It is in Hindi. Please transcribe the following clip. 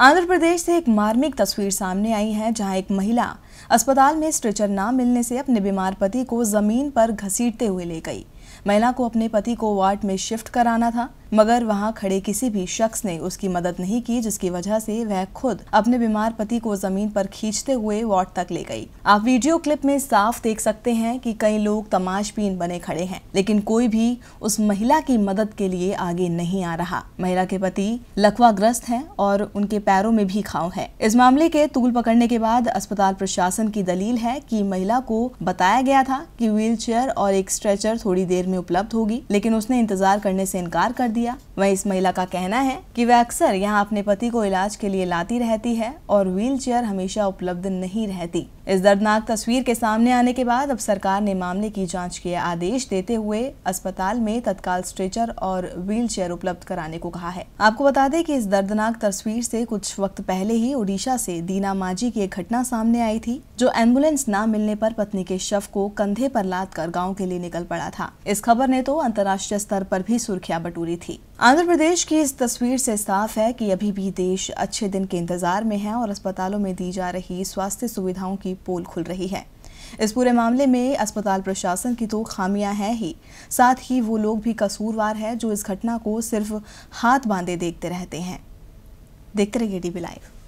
आंध्र प्रदेश से एक मार्मिक तस्वीर सामने आई है जहां एक महिला अस्पताल में स्ट्रेचर ना मिलने से अपने बीमार पति को जमीन पर घसीटते हुए ले गई महिला को अपने पति को वार्ड में शिफ्ट कराना था मगर वहाँ खड़े किसी भी शख्स ने उसकी मदद नहीं की जिसकी वजह से वह खुद अपने बीमार पति को जमीन पर खींचते हुए वार्ड तक ले गई आप वीडियो क्लिप में साफ देख सकते हैं कि कई लोग तमाशबीन बने खड़े हैं लेकिन कोई भी उस महिला की मदद के लिए आगे नहीं आ रहा महिला के पति लकवाग्रस्त हैं और उनके पैरों में भी खाव है इस मामले के तूल पकड़ने के बाद अस्पताल प्रशासन की दलील है कि महिला को बताया गया था कि व्हीलचेयर और एक स्ट्रेचर थोड़ी देर में उपलब्ध होगी लेकिन उसने इंतजार करने से इनकार कर दिया दिया वहीं इस महिला का कहना है कि वह अक्सर यहां अपने पति को इलाज के लिए लाती रहती है और व्हील चेयर हमेशा उपलब्ध नहीं रहती इस दर्दनाक तस्वीर के सामने आने के बाद अब सरकार ने मामले की जाँच के आदेश देते हुए अस्पताल में तत्काल स्ट्रेचर और व्हील चेयर उपलब्ध कराने को कहा है आपको बता दें कि इस दर्दनाक तस्वीर से कुछ वक्त पहले ही उड़ीसा से दीना माझी की एक घटना सामने आई थी जो एम्बुलेंस न मिलने पर पत्नी के शव को कंधे पर लाद कर गाँव के लिए निकल पड़ा था इस खबर ने तो अंतर्राष्ट्रीय स्तर पर भी सुर्खियां बटूरी थी थी आंध्र प्रदेश की इस तस्वीर से साफ है कि अभी भी देश अच्छे दिन के इंतजार में है और अस्पतालों में दी जा रही स्वास्थ्य सुविधाओं की पोल खुल रही है इस पूरे मामले में अस्पताल प्रशासन की तो खामियां हैं ही साथ ही वो लोग भी कसूरवार है जो इस घटना को सिर्फ हाथ बांधे देखते रहते हैं देखते रहिए डीबी लाइव